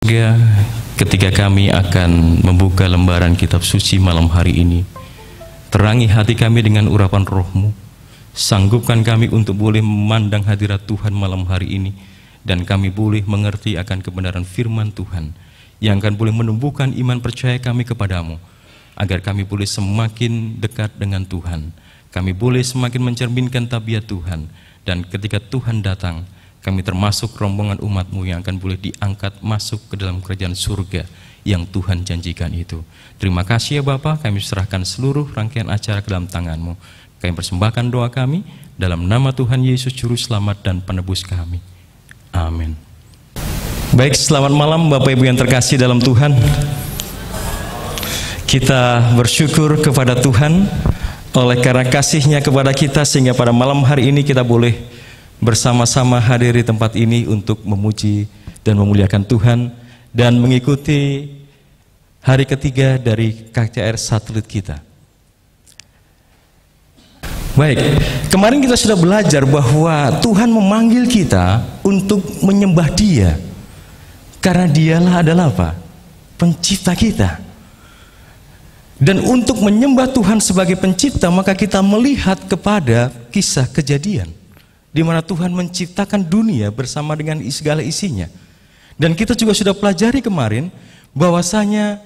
Juga ketika kami akan membuka lembaran kitab suci malam hari ini, terangi hati kami dengan urapan rohmu, sanggupkan kami untuk boleh memandang hadirat Tuhan malam hari ini, dan kami boleh mengerti akan kebenaran firman Tuhan, yang akan boleh menumbuhkan iman percaya kami kepadamu, agar kami boleh semakin dekat dengan Tuhan, kami boleh semakin mencerminkan tabiat Tuhan, dan ketika Tuhan datang, kami termasuk rombongan umatmu yang akan boleh diangkat masuk ke dalam kerajaan surga yang Tuhan janjikan itu. Terima kasih ya Bapak, kami serahkan seluruh rangkaian acara ke dalam tanganmu. Kami persembahkan doa kami dalam nama Tuhan Yesus Juru Selamat dan Penebus kami. Amin. Baik, selamat malam Bapak Ibu yang terkasih dalam Tuhan. Kita bersyukur kepada Tuhan oleh karena kasihnya kepada kita sehingga pada malam hari ini kita boleh bersama-sama hadir di tempat ini untuk memuji dan memuliakan Tuhan dan mengikuti hari ketiga dari KCR satelit kita. Baik, kemarin kita sudah belajar bahwa Tuhan memanggil kita untuk menyembah Dia. Karena Dialah adalah apa? Pencipta kita. Dan untuk menyembah Tuhan sebagai pencipta, maka kita melihat kepada kisah kejadian di mana Tuhan menciptakan dunia bersama dengan segala isinya. Dan kita juga sudah pelajari kemarin bahwasanya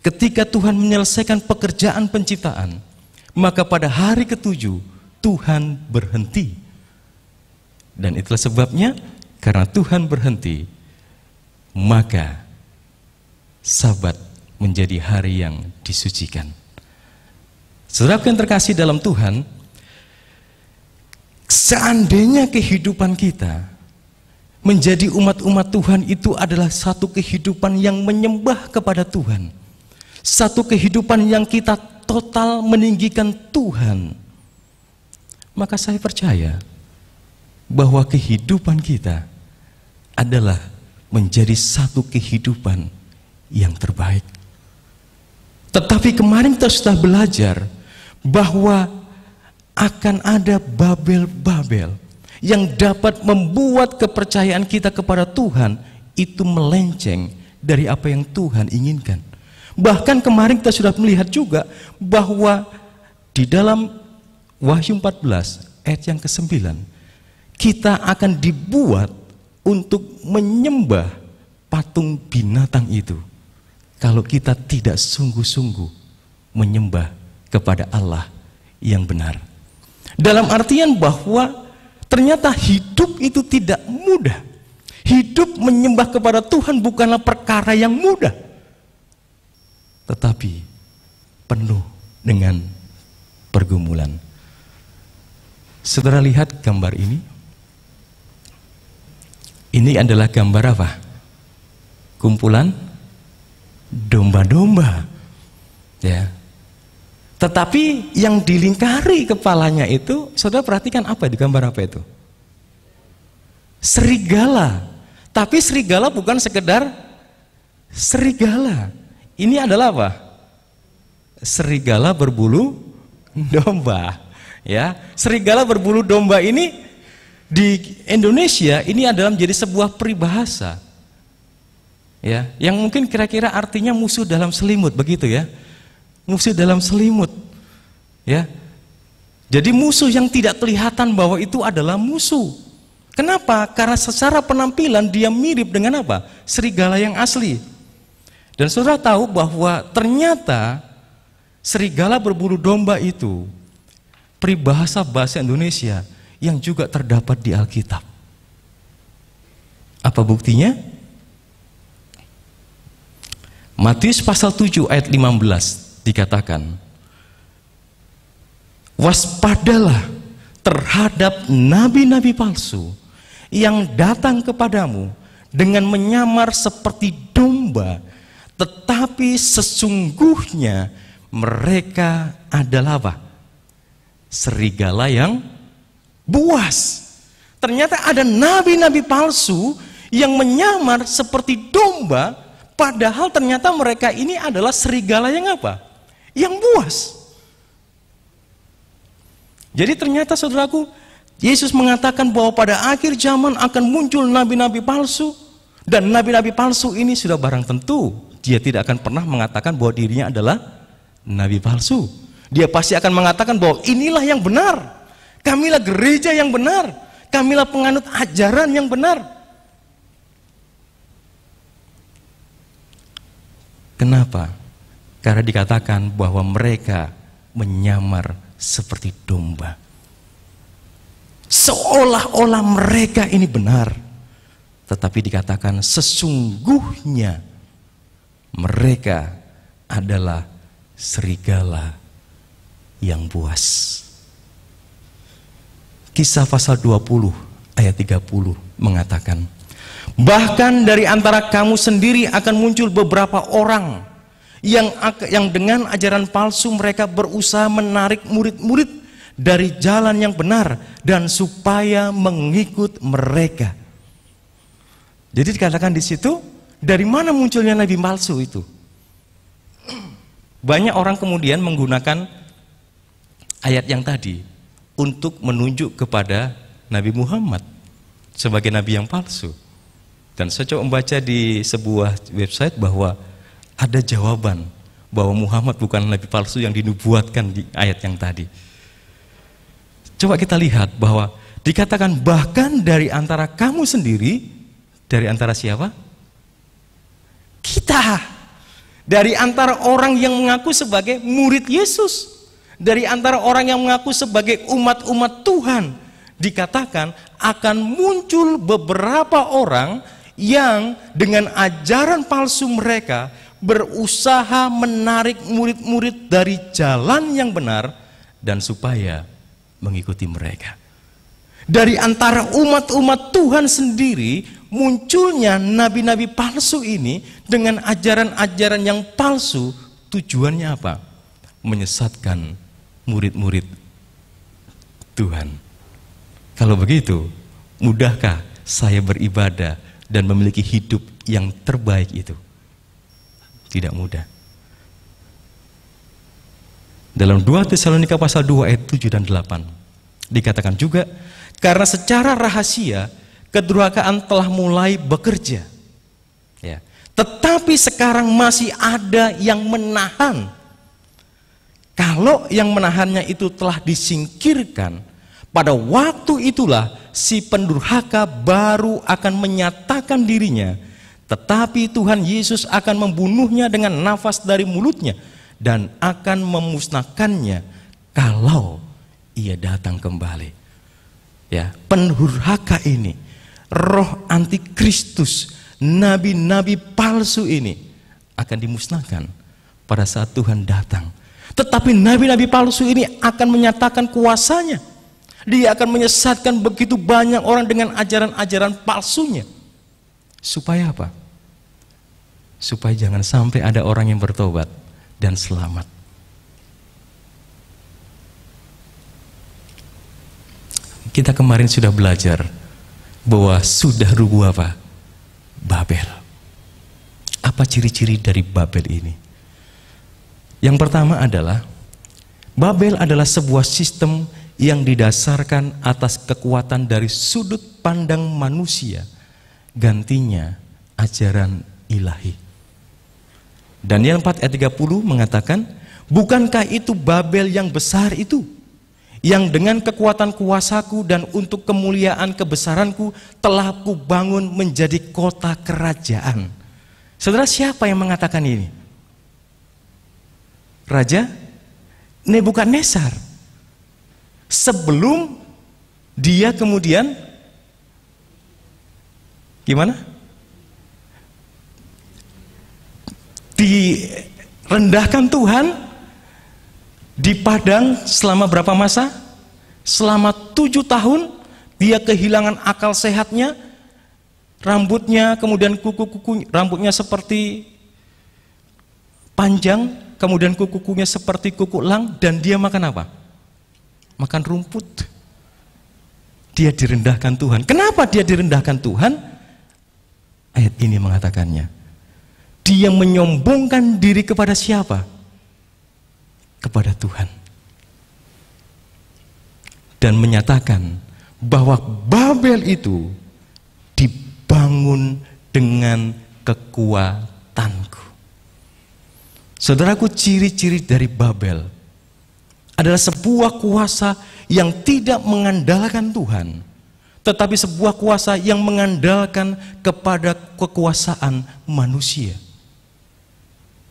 ketika Tuhan menyelesaikan pekerjaan penciptaan, maka pada hari ketujuh Tuhan berhenti. Dan itulah sebabnya karena Tuhan berhenti, maka sabat menjadi hari yang disucikan. Sebab yang terkasih dalam Tuhan, Seandainya kehidupan kita menjadi umat-umat Tuhan itu adalah satu kehidupan yang menyembah kepada Tuhan. Satu kehidupan yang kita total meninggikan Tuhan. Maka saya percaya bahwa kehidupan kita adalah menjadi satu kehidupan yang terbaik. Tetapi kemarin kita sudah belajar bahwa akan ada babel-babel yang dapat membuat kepercayaan kita kepada Tuhan itu melenceng dari apa yang Tuhan inginkan. Bahkan kemarin kita sudah melihat juga bahwa di dalam Wahyu 14 ayat yang ke-9 kita akan dibuat untuk menyembah patung binatang itu kalau kita tidak sungguh-sungguh menyembah kepada Allah yang benar. Dalam artian bahwa ternyata hidup itu tidak mudah. Hidup menyembah kepada Tuhan bukanlah perkara yang mudah. Tetapi penuh dengan pergumulan. Saudara lihat gambar ini. Ini adalah gambar apa? Kumpulan domba-domba. Ya. Tetapi yang dilingkari kepalanya itu, saudara perhatikan apa di gambar apa itu? Serigala. Tapi serigala bukan sekedar serigala. Ini adalah apa? Serigala berbulu domba. Ya, serigala berbulu domba ini di Indonesia ini adalah menjadi sebuah peribahasa. Ya, yang mungkin kira-kira artinya musuh dalam selimut begitu ya musuh dalam selimut. Ya. Jadi musuh yang tidak kelihatan bahwa itu adalah musuh. Kenapa? Karena secara penampilan dia mirip dengan apa? Serigala yang asli. Dan saudara tahu bahwa ternyata serigala berbulu domba itu peribahasa bahasa Indonesia yang juga terdapat di Alkitab. Apa buktinya? Matius pasal 7 ayat 15 dikatakan waspadalah terhadap nabi-nabi palsu yang datang kepadamu dengan menyamar seperti domba tetapi sesungguhnya mereka adalah apa? serigala yang buas. Ternyata ada nabi-nabi palsu yang menyamar seperti domba, padahal ternyata mereka ini adalah serigala yang apa? yang buas. Jadi ternyata saudaraku, Yesus mengatakan bahwa pada akhir zaman akan muncul nabi-nabi palsu dan nabi-nabi palsu ini sudah barang tentu dia tidak akan pernah mengatakan bahwa dirinya adalah nabi palsu. Dia pasti akan mengatakan bahwa inilah yang benar. Kamilah gereja yang benar. Kamilah penganut ajaran yang benar. Kenapa? Karena dikatakan bahwa mereka menyamar seperti domba. Seolah-olah mereka ini benar. Tetapi dikatakan sesungguhnya mereka adalah serigala yang buas. Kisah pasal 20 ayat 30 mengatakan, Bahkan dari antara kamu sendiri akan muncul beberapa orang yang yang dengan ajaran palsu mereka berusaha menarik murid-murid dari jalan yang benar dan supaya mengikut mereka. Jadi dikatakan di situ dari mana munculnya nabi palsu itu? Banyak orang kemudian menggunakan ayat yang tadi untuk menunjuk kepada Nabi Muhammad sebagai nabi yang palsu. Dan saya coba membaca di sebuah website bahwa ada jawaban bahwa Muhammad bukan nabi palsu yang dinubuatkan di ayat yang tadi. Coba kita lihat bahwa dikatakan bahkan dari antara kamu sendiri, dari antara siapa? Kita. Dari antara orang yang mengaku sebagai murid Yesus, dari antara orang yang mengaku sebagai umat-umat Tuhan, dikatakan akan muncul beberapa orang yang dengan ajaran palsu mereka berusaha menarik murid-murid dari jalan yang benar dan supaya mengikuti mereka. Dari antara umat-umat Tuhan sendiri munculnya nabi-nabi palsu ini dengan ajaran-ajaran yang palsu tujuannya apa? Menyesatkan murid-murid Tuhan. Kalau begitu, mudahkah saya beribadah dan memiliki hidup yang terbaik itu? Tidak mudah. Dalam 2 Tesalonika pasal 2 ayat 7 dan 8 dikatakan juga karena secara rahasia kedurhakaan telah mulai bekerja. Ya. Tetapi sekarang masih ada yang menahan. Kalau yang menahannya itu telah disingkirkan, pada waktu itulah si pendurhaka baru akan menyatakan dirinya tetapi Tuhan Yesus akan membunuhnya dengan nafas dari mulutnya dan akan memusnahkannya kalau ia datang kembali. Ya, penhurhaka ini, roh antikristus, nabi-nabi palsu ini akan dimusnahkan pada saat Tuhan datang. Tetapi nabi-nabi palsu ini akan menyatakan kuasanya. Dia akan menyesatkan begitu banyak orang dengan ajaran-ajaran palsunya. Supaya apa? supaya jangan sampai ada orang yang bertobat dan selamat. Kita kemarin sudah belajar bahwa sudah rubuh apa? Babel. Apa ciri-ciri dari Babel ini? Yang pertama adalah Babel adalah sebuah sistem yang didasarkan atas kekuatan dari sudut pandang manusia gantinya ajaran ilahi. Daniel 4 ayat 30 mengatakan, Bukankah itu Babel yang besar itu? Yang dengan kekuatan kuasaku dan untuk kemuliaan kebesaranku telah kubangun menjadi kota kerajaan. Saudara siapa yang mengatakan ini? Raja Nebukadnezar. Sebelum dia kemudian gimana? direndahkan Tuhan di padang selama berapa masa? Selama tujuh tahun dia kehilangan akal sehatnya, rambutnya kemudian kuku-kuku rambutnya seperti panjang, kemudian kuku-kukunya seperti kuku lang dan dia makan apa? Makan rumput. Dia direndahkan Tuhan. Kenapa dia direndahkan Tuhan? Ayat ini mengatakannya dia menyombongkan diri kepada siapa? Kepada Tuhan. Dan menyatakan bahwa Babel itu dibangun dengan kekuatanku. Saudaraku, ciri-ciri dari Babel adalah sebuah kuasa yang tidak mengandalkan Tuhan, tetapi sebuah kuasa yang mengandalkan kepada kekuasaan manusia.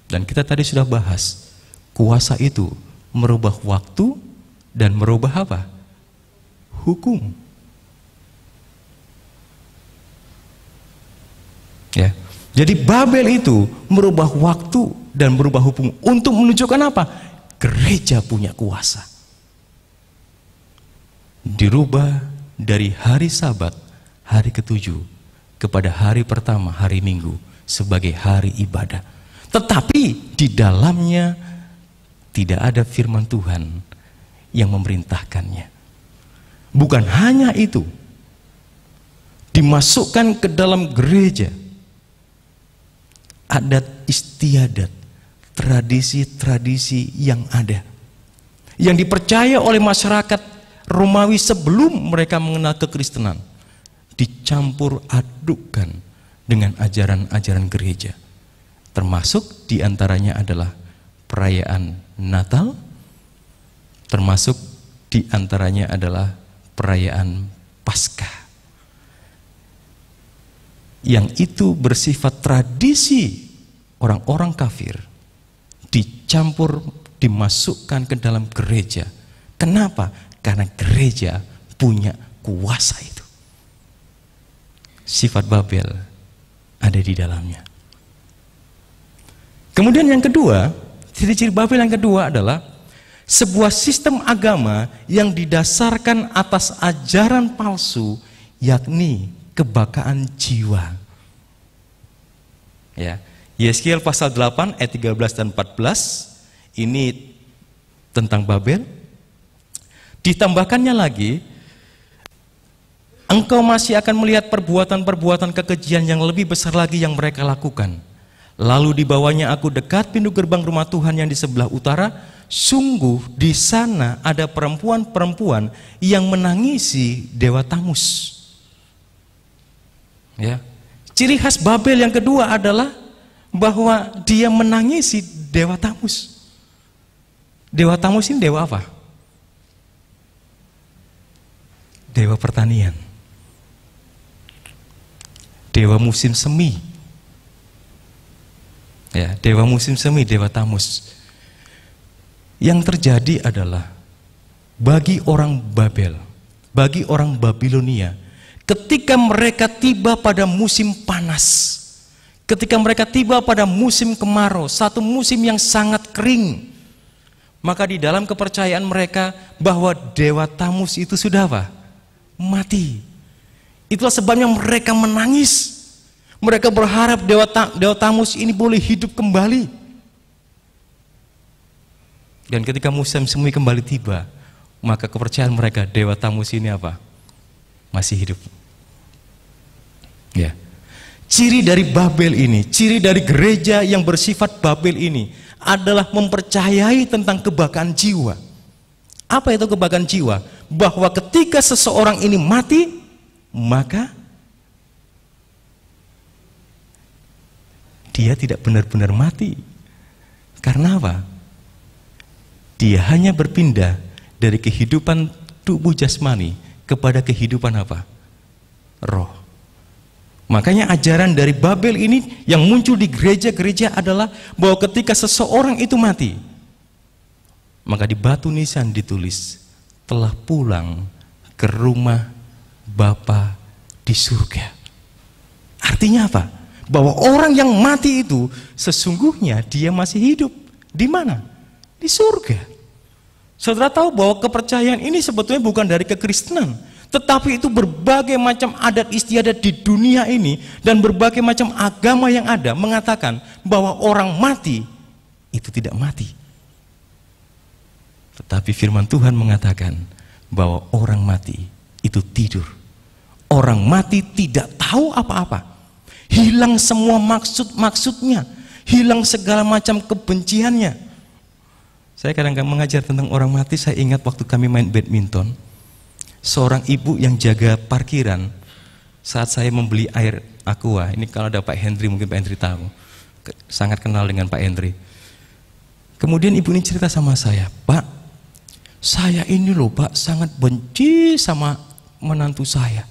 Dan kita tadi sudah bahas, kuasa itu merubah waktu dan merubah apa? Hukum. Ya. Jadi Babel itu merubah waktu dan merubah hukum untuk menunjukkan apa? Gereja punya kuasa. Dirubah dari hari Sabat, hari ketujuh kepada hari pertama, hari Minggu sebagai hari ibadah tetapi di dalamnya tidak ada firman Tuhan yang memerintahkannya. Bukan hanya itu, dimasukkan ke dalam gereja adat istiadat, tradisi-tradisi yang ada yang dipercaya oleh masyarakat Romawi sebelum mereka mengenal kekristenan dicampur adukkan dengan ajaran-ajaran gereja. Termasuk diantaranya adalah perayaan Natal, termasuk diantaranya adalah perayaan Paskah. Yang itu bersifat tradisi orang-orang kafir dicampur dimasukkan ke dalam gereja. Kenapa? Karena gereja punya kuasa itu. Sifat Babel ada di dalamnya. Kemudian yang kedua, ciri-ciri Babel yang kedua adalah sebuah sistem agama yang didasarkan atas ajaran palsu yakni kebakaan jiwa. Ya. Yeskiel pasal 8 ayat 13 dan 14 ini tentang Babel. Ditambahkannya lagi engkau masih akan melihat perbuatan-perbuatan kekejian yang lebih besar lagi yang mereka lakukan. Lalu dibawanya aku dekat pintu gerbang rumah Tuhan yang di sebelah utara. Sungguh di sana ada perempuan-perempuan yang menangisi Dewa Tamus. Ya. Ciri khas Babel yang kedua adalah bahwa dia menangisi Dewa Tamus. Dewa Tamus ini dewa apa? Dewa pertanian. Dewa musim semi ya, dewa musim semi, dewa tamus. Yang terjadi adalah bagi orang Babel, bagi orang Babilonia, ketika mereka tiba pada musim panas, ketika mereka tiba pada musim kemarau, satu musim yang sangat kering, maka di dalam kepercayaan mereka bahwa dewa tamus itu sudah apa? Mati. Itulah sebabnya mereka menangis. Mereka berharap Dewa, Dewa Tamus ini boleh hidup kembali. Dan ketika musim semi kembali tiba, maka kepercayaan mereka Dewa Tamus ini apa? Masih hidup. Ya. Ciri dari Babel ini, ciri dari gereja yang bersifat Babel ini adalah mempercayai tentang kebakaran jiwa. Apa itu kebakaran jiwa? Bahwa ketika seseorang ini mati, maka dia tidak benar-benar mati. Karena apa? Dia hanya berpindah dari kehidupan tubuh jasmani kepada kehidupan apa? Roh. Makanya ajaran dari Babel ini yang muncul di gereja-gereja adalah bahwa ketika seseorang itu mati, maka di batu nisan ditulis telah pulang ke rumah Bapa di surga. Artinya apa? bahwa orang yang mati itu sesungguhnya dia masih hidup. Di mana? Di surga. Saudara tahu bahwa kepercayaan ini sebetulnya bukan dari kekristenan, tetapi itu berbagai macam adat istiadat di dunia ini dan berbagai macam agama yang ada mengatakan bahwa orang mati itu tidak mati. Tetapi firman Tuhan mengatakan bahwa orang mati itu tidur. Orang mati tidak tahu apa-apa hilang semua maksud-maksudnya, hilang segala macam kebenciannya. Saya kadang-kadang mengajar tentang orang mati, saya ingat waktu kami main badminton, seorang ibu yang jaga parkiran saat saya membeli air aqua, ini kalau ada Pak Hendri mungkin Pak Hendri tahu, sangat kenal dengan Pak Hendri. Kemudian ibu ini cerita sama saya, Pak, saya ini loh Pak sangat benci sama menantu saya.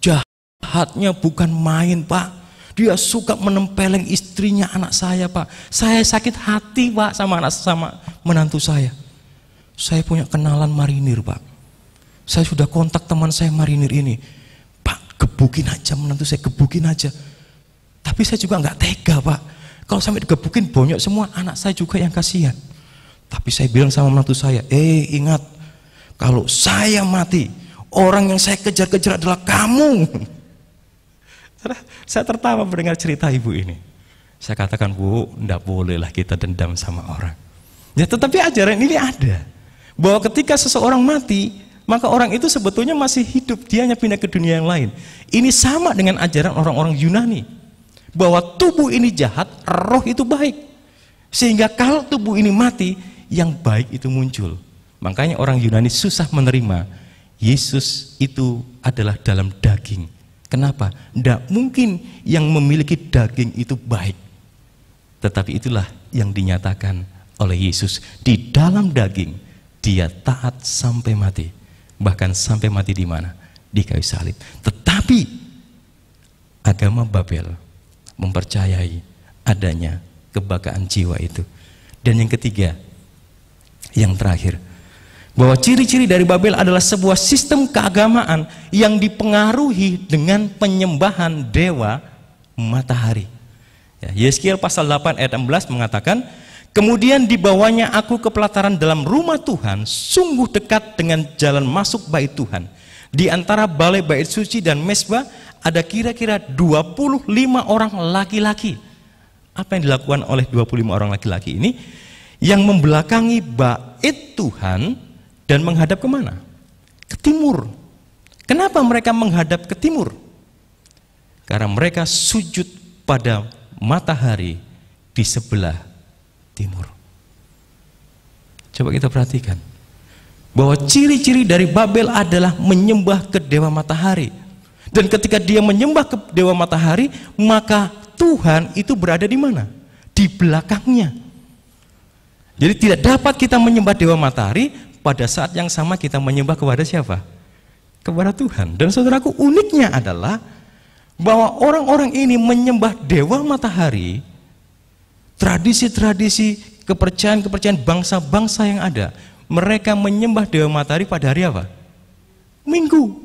Jahatnya bukan main Pak. Dia suka menempeleng istrinya anak saya, Pak. Saya sakit hati, Pak, sama anak sama menantu saya. Saya punya kenalan marinir, Pak. Saya sudah kontak teman saya marinir ini. Pak, gebukin aja menantu saya, gebukin aja. Tapi saya juga nggak tega, Pak. Kalau sampai digebukin bonyok semua, anak saya juga yang kasihan. Tapi saya bilang sama menantu saya, eh ingat, kalau saya mati, orang yang saya kejar-kejar adalah kamu. Saya tertawa mendengar cerita ibu ini. Saya katakan, bu, tidak bolehlah kita dendam sama orang. Ya tetapi ajaran ini ada. Bahwa ketika seseorang mati, maka orang itu sebetulnya masih hidup, dia hanya pindah ke dunia yang lain. Ini sama dengan ajaran orang-orang Yunani. Bahwa tubuh ini jahat, roh itu baik. Sehingga kalau tubuh ini mati, yang baik itu muncul. Makanya orang Yunani susah menerima Yesus itu adalah dalam daging Kenapa? Tidak mungkin yang memiliki daging itu baik. Tetapi itulah yang dinyatakan oleh Yesus. Di dalam daging, dia taat sampai mati. Bahkan sampai mati di mana? Di kayu salib. Tetapi, agama Babel mempercayai adanya kebakaan jiwa itu. Dan yang ketiga, yang terakhir, bahwa ciri-ciri dari Babel adalah sebuah sistem keagamaan yang dipengaruhi dengan penyembahan dewa matahari. Ya, Yeskiel pasal 8 ayat 16 mengatakan, Kemudian dibawanya aku ke pelataran dalam rumah Tuhan, sungguh dekat dengan jalan masuk bait Tuhan. Di antara balai bait suci dan mesbah ada kira-kira 25 orang laki-laki. Apa yang dilakukan oleh 25 orang laki-laki ini? Yang membelakangi bait Tuhan dan menghadap kemana? Ke timur. Kenapa mereka menghadap ke timur? Karena mereka sujud pada matahari di sebelah timur. Coba kita perhatikan bahwa ciri-ciri dari Babel adalah menyembah ke dewa matahari. Dan ketika dia menyembah ke dewa matahari, maka Tuhan itu berada di mana? Di belakangnya. Jadi tidak dapat kita menyembah dewa matahari pada saat yang sama kita menyembah kepada siapa? Kepada Tuhan. Dan saudaraku uniknya adalah bahwa orang-orang ini menyembah dewa matahari, tradisi-tradisi, kepercayaan-kepercayaan bangsa-bangsa yang ada. Mereka menyembah dewa matahari pada hari apa? Minggu.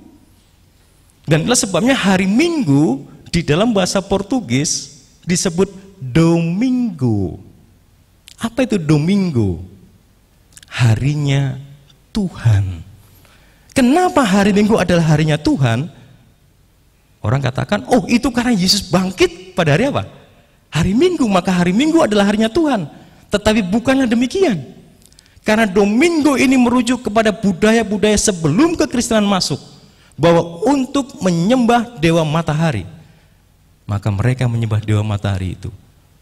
Dan itulah sebabnya hari Minggu di dalam bahasa Portugis disebut Domingo. Apa itu Domingo? Harinya Tuhan. Kenapa hari Minggu adalah harinya Tuhan? Orang katakan, oh itu karena Yesus bangkit pada hari apa? Hari Minggu, maka hari Minggu adalah harinya Tuhan. Tetapi bukanlah demikian. Karena Domingo ini merujuk kepada budaya-budaya sebelum kekristenan masuk. Bahwa untuk menyembah Dewa Matahari. Maka mereka menyembah Dewa Matahari itu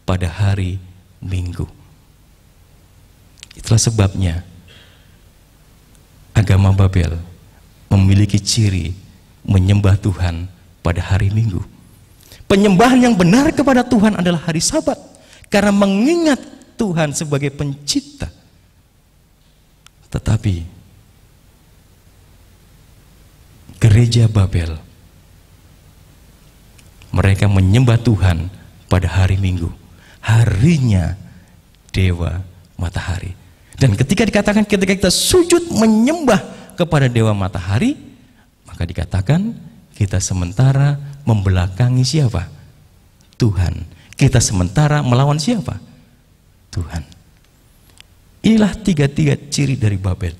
pada hari Minggu. Itulah sebabnya agama Babel memiliki ciri menyembah Tuhan pada hari Minggu. Penyembahan yang benar kepada Tuhan adalah hari Sabat karena mengingat Tuhan sebagai pencipta. Tetapi gereja Babel mereka menyembah Tuhan pada hari Minggu. Harinya dewa matahari. Dan ketika dikatakan ketika kita sujud menyembah kepada dewa matahari, maka dikatakan kita sementara membelakangi siapa? Tuhan. Kita sementara melawan siapa? Tuhan. Inilah tiga-tiga ciri dari Babel.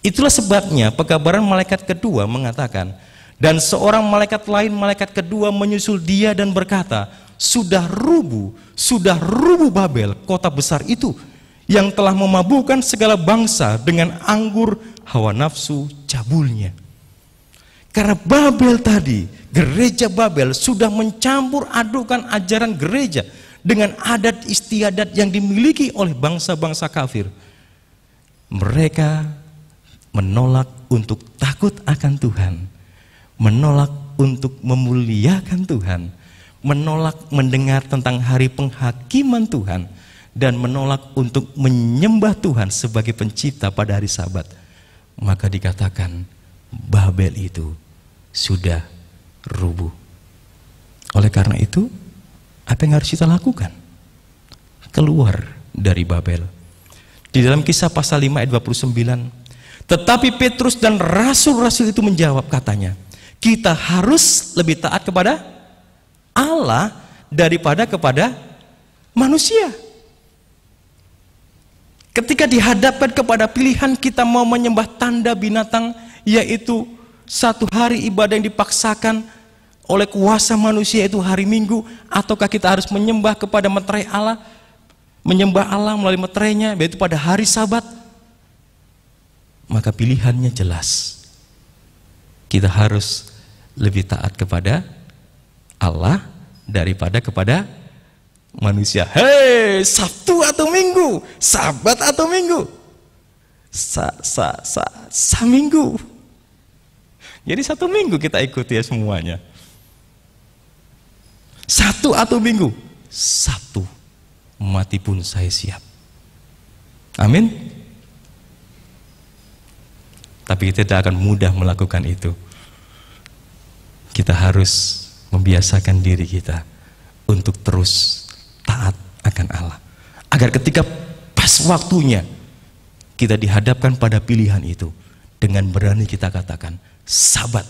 Itulah sebabnya pekabaran malaikat kedua mengatakan, dan seorang malaikat lain, malaikat kedua menyusul dia dan berkata, sudah rubuh, sudah rubuh Babel, kota besar itu yang telah memabukkan segala bangsa dengan anggur hawa nafsu cabulnya. Karena Babel tadi, gereja Babel sudah mencampur adukan ajaran gereja dengan adat istiadat yang dimiliki oleh bangsa-bangsa kafir. Mereka menolak untuk takut akan Tuhan, menolak untuk memuliakan Tuhan, menolak mendengar tentang hari penghakiman Tuhan, dan menolak untuk menyembah Tuhan sebagai pencipta pada hari sabat, maka dikatakan Babel itu sudah rubuh. Oleh karena itu, apa yang harus kita lakukan? Keluar dari Babel. Di dalam kisah pasal 5 ayat 29, tetapi Petrus dan rasul-rasul itu menjawab katanya, kita harus lebih taat kepada Allah daripada kepada manusia. Ketika dihadapkan kepada pilihan kita mau menyembah tanda binatang yaitu satu hari ibadah yang dipaksakan oleh kuasa manusia itu hari Minggu ataukah kita harus menyembah kepada meterai Allah menyembah Allah melalui meterainya yaitu pada hari Sabat maka pilihannya jelas kita harus lebih taat kepada Allah daripada kepada manusia. Hei, Sabtu atau Minggu, Sabat atau Minggu, sa sa sa sa Minggu. Jadi satu minggu kita ikuti ya semuanya. Satu atau minggu, satu mati pun saya siap. Amin. Tapi kita tidak akan mudah melakukan itu. Kita harus membiasakan diri kita untuk terus taat akan Allah. Agar ketika pas waktunya kita dihadapkan pada pilihan itu dengan berani kita katakan sabat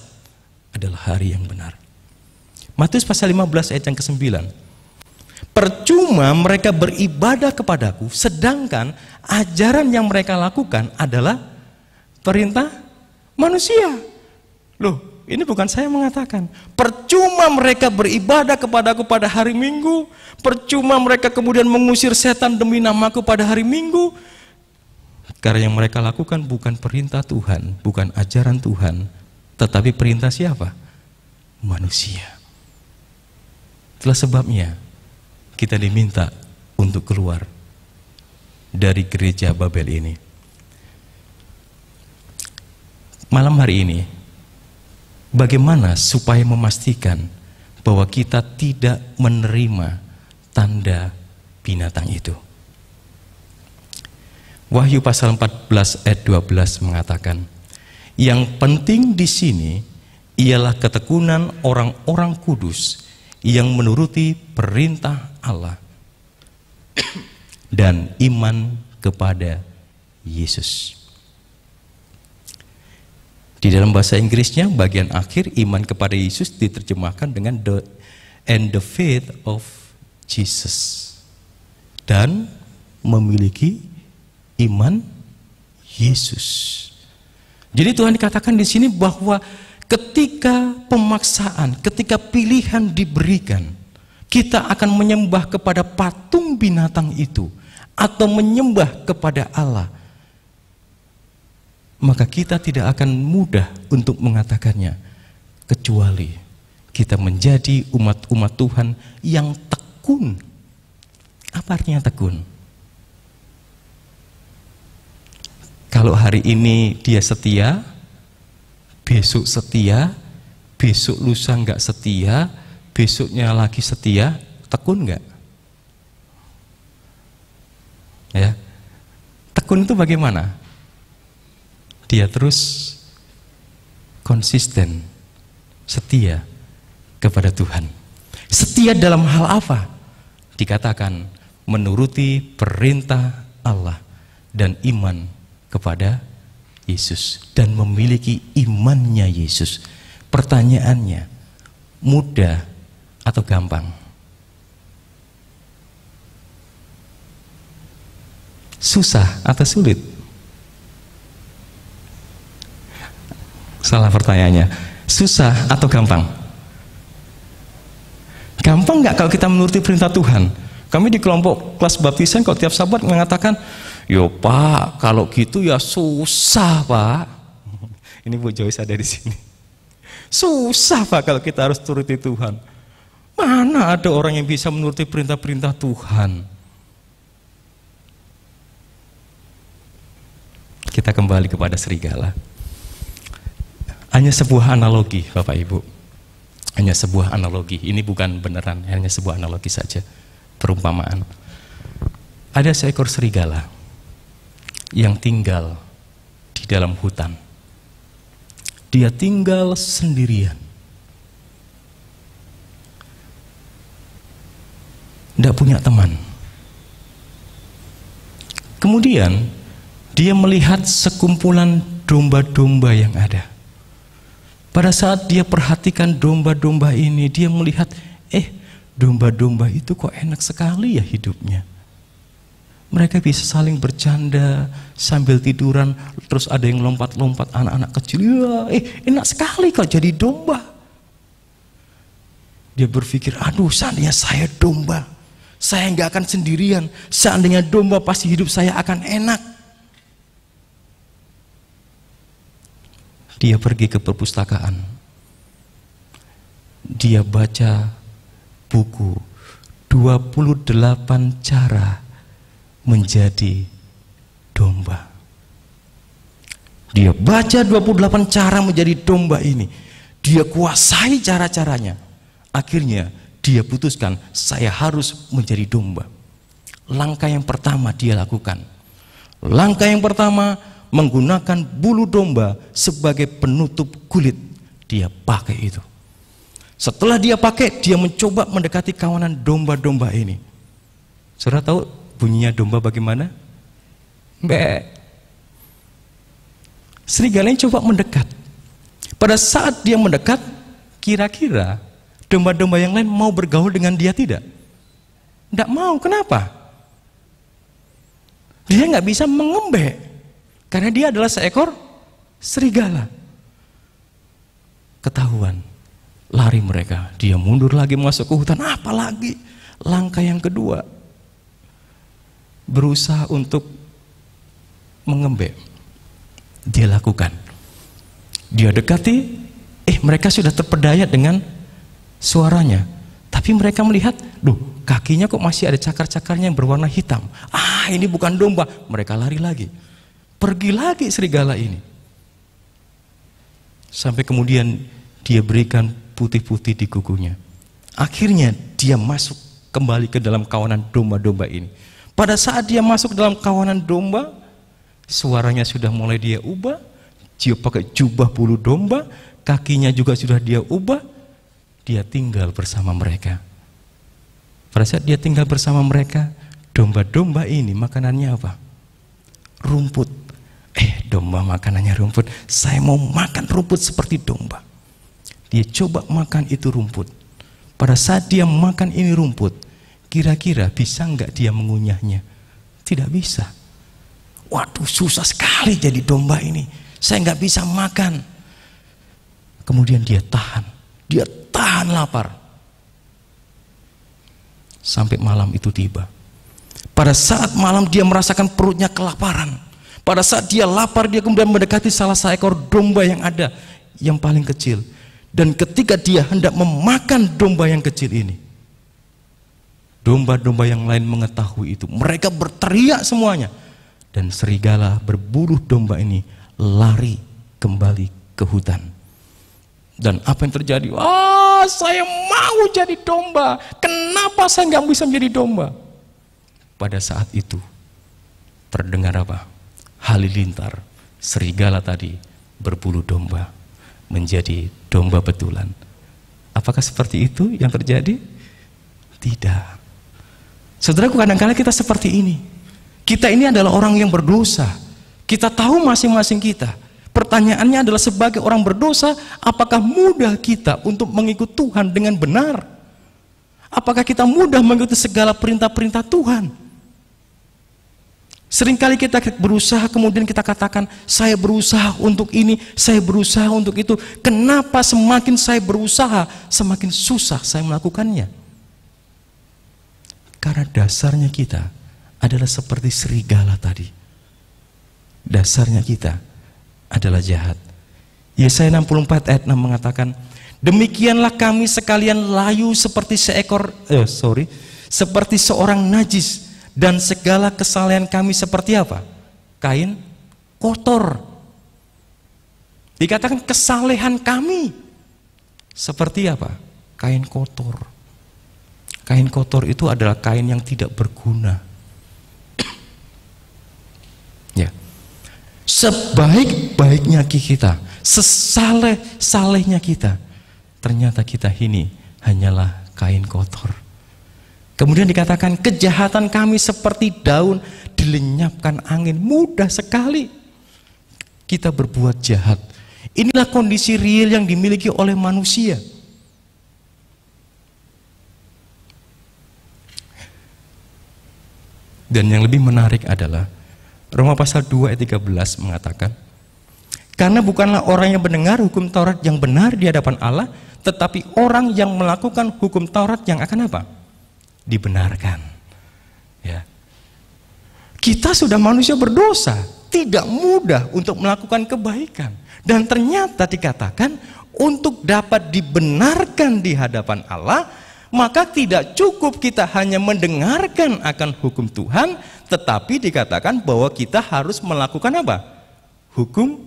adalah hari yang benar. Matius pasal 15 ayat yang ke-9. Percuma mereka beribadah kepadaku sedangkan ajaran yang mereka lakukan adalah perintah manusia. Loh, ini bukan saya mengatakan. Percuma mereka beribadah kepadaku pada hari Minggu. Percuma mereka kemudian mengusir setan demi namaku pada hari Minggu. Karena yang mereka lakukan bukan perintah Tuhan, bukan ajaran Tuhan, tetapi perintah siapa? Manusia. Itulah sebabnya kita diminta untuk keluar dari gereja Babel ini. Malam hari ini, Bagaimana supaya memastikan bahwa kita tidak menerima tanda binatang itu? Wahyu pasal 14 ayat 12 mengatakan, yang penting di sini ialah ketekunan orang-orang kudus yang menuruti perintah Allah dan iman kepada Yesus. Di dalam bahasa Inggrisnya bagian akhir iman kepada Yesus diterjemahkan dengan the and the faith of Jesus dan memiliki iman Yesus. Jadi Tuhan dikatakan di sini bahwa ketika pemaksaan, ketika pilihan diberikan, kita akan menyembah kepada patung binatang itu atau menyembah kepada Allah maka kita tidak akan mudah untuk mengatakannya kecuali kita menjadi umat-umat Tuhan yang tekun. Apa artinya tekun? Kalau hari ini dia setia, besok setia, besok lusa nggak setia, besoknya lagi setia, tekun nggak? Ya, tekun itu bagaimana? dia terus konsisten, setia kepada Tuhan. Setia dalam hal apa? Dikatakan menuruti perintah Allah dan iman kepada Yesus dan memiliki imannya Yesus. Pertanyaannya, mudah atau gampang? Susah atau sulit? Salah pertanyaannya. Susah atau gampang? Gampang nggak kalau kita menuruti perintah Tuhan? Kami di kelompok kelas baptisan kalau tiap sabat mengatakan, yo pak, kalau gitu ya susah pak. Ini Bu Joyce ada di sini. Susah pak kalau kita harus turuti Tuhan. Mana ada orang yang bisa menuruti perintah-perintah Tuhan? Kita kembali kepada serigala. Hanya sebuah analogi, Bapak Ibu. Hanya sebuah analogi. Ini bukan beneran, hanya sebuah analogi saja. Perumpamaan. Ada seekor serigala yang tinggal di dalam hutan. Dia tinggal sendirian. Tidak punya teman. Kemudian dia melihat sekumpulan domba-domba yang ada. Pada saat dia perhatikan domba-domba ini, dia melihat, eh domba-domba itu kok enak sekali ya hidupnya. Mereka bisa saling bercanda sambil tiduran, terus ada yang lompat-lompat anak-anak kecil. Ya, eh enak sekali kok jadi domba. Dia berpikir, aduh seandainya saya domba, saya nggak akan sendirian. Seandainya domba pasti hidup saya akan enak. Dia pergi ke perpustakaan. Dia baca buku 28 cara menjadi domba. Dia baca 28 cara menjadi domba ini. Dia kuasai cara-caranya. Akhirnya dia putuskan saya harus menjadi domba. Langkah yang pertama dia lakukan. Langkah yang pertama menggunakan bulu domba sebagai penutup kulit. Dia pakai itu. Setelah dia pakai, dia mencoba mendekati kawanan domba-domba ini. Saudara tahu bunyinya domba bagaimana? Be. Serigala yang coba mendekat. Pada saat dia mendekat, kira-kira domba-domba yang lain mau bergaul dengan dia tidak? Tidak mau, kenapa? Dia nggak bisa mengembek. Karena dia adalah seekor serigala. Ketahuan, lari mereka. Dia mundur lagi masuk ke hutan, apalagi langkah yang kedua. Berusaha untuk mengembek. Dia lakukan. Dia dekati, eh mereka sudah terpedaya dengan suaranya. Tapi mereka melihat, duh kakinya kok masih ada cakar-cakarnya yang berwarna hitam. Ah ini bukan domba. Mereka lari lagi Pergi lagi serigala ini. Sampai kemudian dia berikan putih-putih di kukunya. Akhirnya dia masuk kembali ke dalam kawanan domba-domba ini. Pada saat dia masuk dalam kawanan domba, suaranya sudah mulai dia ubah, dia pakai jubah bulu domba, kakinya juga sudah dia ubah, dia tinggal bersama mereka. Pada saat dia tinggal bersama mereka, domba-domba ini makanannya apa? Rumput domba makanannya rumput, saya mau makan rumput seperti domba. Dia coba makan itu rumput. Pada saat dia makan ini rumput, kira-kira bisa nggak dia mengunyahnya? Tidak bisa. Waduh, susah sekali jadi domba ini. Saya nggak bisa makan. Kemudian dia tahan. Dia tahan lapar. Sampai malam itu tiba. Pada saat malam dia merasakan perutnya kelaparan. Pada saat dia lapar, dia kemudian mendekati salah seekor domba yang ada, yang paling kecil. Dan ketika dia hendak memakan domba yang kecil ini, domba-domba yang lain mengetahui itu. Mereka berteriak semuanya. Dan serigala berburu domba ini lari kembali ke hutan. Dan apa yang terjadi? Wah, saya mau jadi domba. Kenapa saya nggak bisa menjadi domba? Pada saat itu, terdengar apa? halilintar, serigala tadi berbulu domba menjadi domba betulan. Apakah seperti itu yang terjadi? Tidak. Saudaraku kadang kadang kita seperti ini. Kita ini adalah orang yang berdosa. Kita tahu masing-masing kita. Pertanyaannya adalah sebagai orang berdosa, apakah mudah kita untuk mengikut Tuhan dengan benar? Apakah kita mudah mengikuti segala perintah-perintah Tuhan? Seringkali kita berusaha kemudian kita katakan saya berusaha untuk ini, saya berusaha untuk itu. Kenapa semakin saya berusaha, semakin susah saya melakukannya? Karena dasarnya kita adalah seperti serigala tadi. Dasarnya kita adalah jahat. Yesaya 64 ayat 6 mengatakan, "Demikianlah kami sekalian layu seperti seekor eh sorry, seperti seorang najis." dan segala kesalahan kami seperti apa? Kain kotor. Dikatakan kesalehan kami seperti apa? Kain kotor. Kain kotor itu adalah kain yang tidak berguna. ya. Sebaik-baiknya kita, sesaleh-salehnya kita, ternyata kita ini hanyalah kain kotor. Kemudian dikatakan kejahatan kami seperti daun dilenyapkan angin. Mudah sekali kita berbuat jahat. Inilah kondisi real yang dimiliki oleh manusia. Dan yang lebih menarik adalah Roma pasal 2 ayat 13 mengatakan karena bukanlah orang yang mendengar hukum Taurat yang benar di hadapan Allah, tetapi orang yang melakukan hukum Taurat yang akan apa? dibenarkan. Ya. Kita sudah manusia berdosa, tidak mudah untuk melakukan kebaikan. Dan ternyata dikatakan untuk dapat dibenarkan di hadapan Allah, maka tidak cukup kita hanya mendengarkan akan hukum Tuhan, tetapi dikatakan bahwa kita harus melakukan apa? Hukum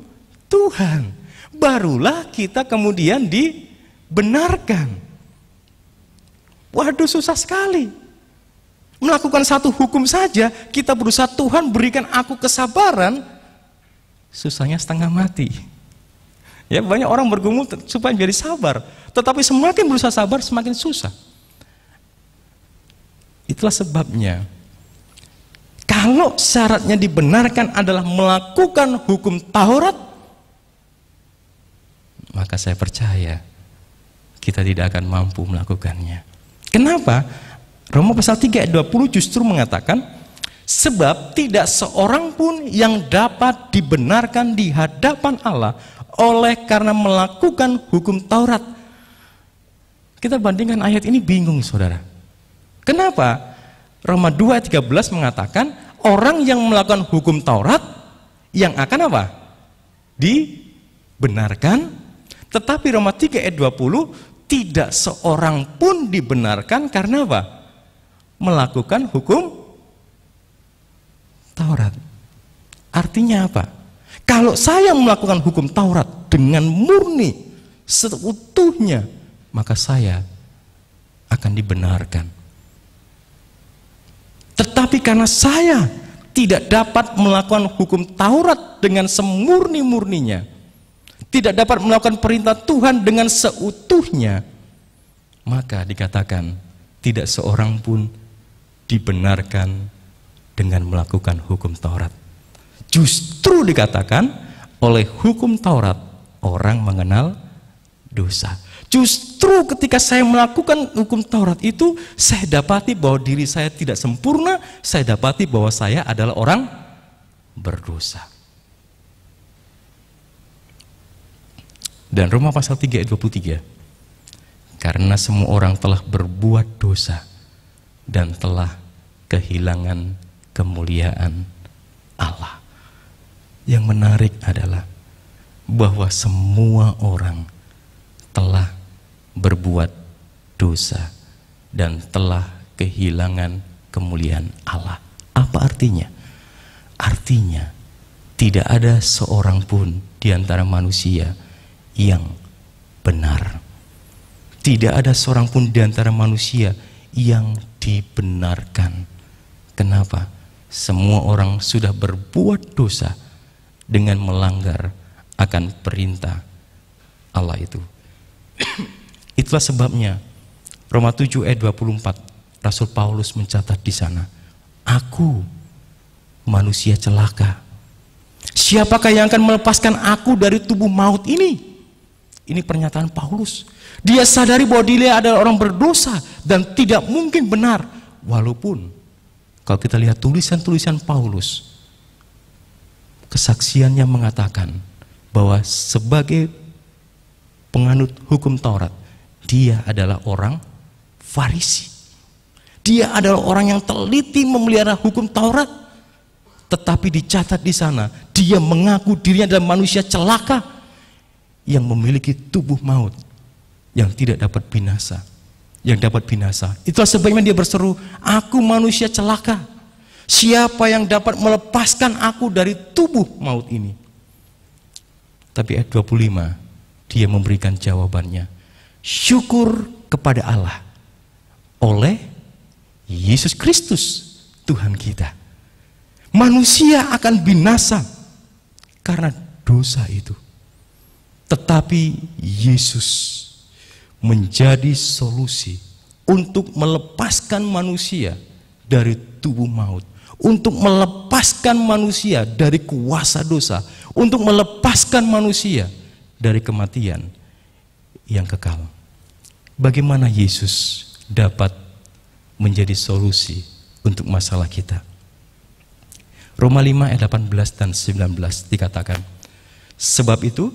Tuhan. Barulah kita kemudian dibenarkan. Waduh susah sekali. Melakukan satu hukum saja, kita berusaha Tuhan berikan aku kesabaran, susahnya setengah mati. Ya banyak orang bergumul supaya jadi sabar. Tetapi semakin berusaha sabar semakin susah. Itulah sebabnya kalau syaratnya dibenarkan adalah melakukan hukum Taurat, maka saya percaya kita tidak akan mampu melakukannya. Kenapa? Roma pasal 3 ayat 20 justru mengatakan sebab tidak seorang pun yang dapat dibenarkan di hadapan Allah oleh karena melakukan hukum Taurat. Kita bandingkan ayat ini bingung Saudara. Kenapa? Roma 2 ayat 13 mengatakan orang yang melakukan hukum Taurat yang akan apa? Dibenarkan. Tetapi Roma 3 ayat 20 tidak seorang pun dibenarkan karena apa? Melakukan hukum Taurat. Artinya apa? Kalau saya melakukan hukum Taurat dengan murni seutuhnya, maka saya akan dibenarkan. Tetapi karena saya tidak dapat melakukan hukum Taurat dengan semurni-murninya, tidak dapat melakukan perintah Tuhan dengan seutuhnya, maka dikatakan tidak seorang pun dibenarkan dengan melakukan hukum Taurat. Justru dikatakan oleh hukum Taurat orang mengenal dosa. Justru ketika saya melakukan hukum Taurat itu, saya dapati bahwa diri saya tidak sempurna, saya dapati bahwa saya adalah orang berdosa. dan Roma pasal 3 ayat 23 karena semua orang telah berbuat dosa dan telah kehilangan kemuliaan Allah yang menarik adalah bahwa semua orang telah berbuat dosa dan telah kehilangan kemuliaan Allah apa artinya? artinya tidak ada seorang pun di antara manusia yang benar. Tidak ada seorang pun di antara manusia yang dibenarkan. Kenapa? Semua orang sudah berbuat dosa dengan melanggar akan perintah Allah itu. Itulah sebabnya Roma 7 ayat 24 Rasul Paulus mencatat di sana, aku manusia celaka. Siapakah yang akan melepaskan aku dari tubuh maut ini? Ini pernyataan Paulus. Dia sadari bahwa dia adalah orang berdosa dan tidak mungkin benar. Walaupun kalau kita lihat tulisan-tulisan Paulus, kesaksiannya mengatakan bahwa sebagai penganut hukum Taurat, dia adalah orang Farisi. Dia adalah orang yang teliti memelihara hukum Taurat. Tetapi dicatat di sana, dia mengaku dirinya adalah manusia celaka yang memiliki tubuh maut yang tidak dapat binasa yang dapat binasa itulah sebabnya dia berseru aku manusia celaka siapa yang dapat melepaskan aku dari tubuh maut ini tapi ayat 25 dia memberikan jawabannya syukur kepada Allah oleh Yesus Kristus Tuhan kita manusia akan binasa karena dosa itu tetapi Yesus menjadi solusi untuk melepaskan manusia dari tubuh maut, untuk melepaskan manusia dari kuasa dosa, untuk melepaskan manusia dari kematian yang kekal. Bagaimana Yesus dapat menjadi solusi untuk masalah kita? Roma 5 ayat 18 dan 19 dikatakan, sebab itu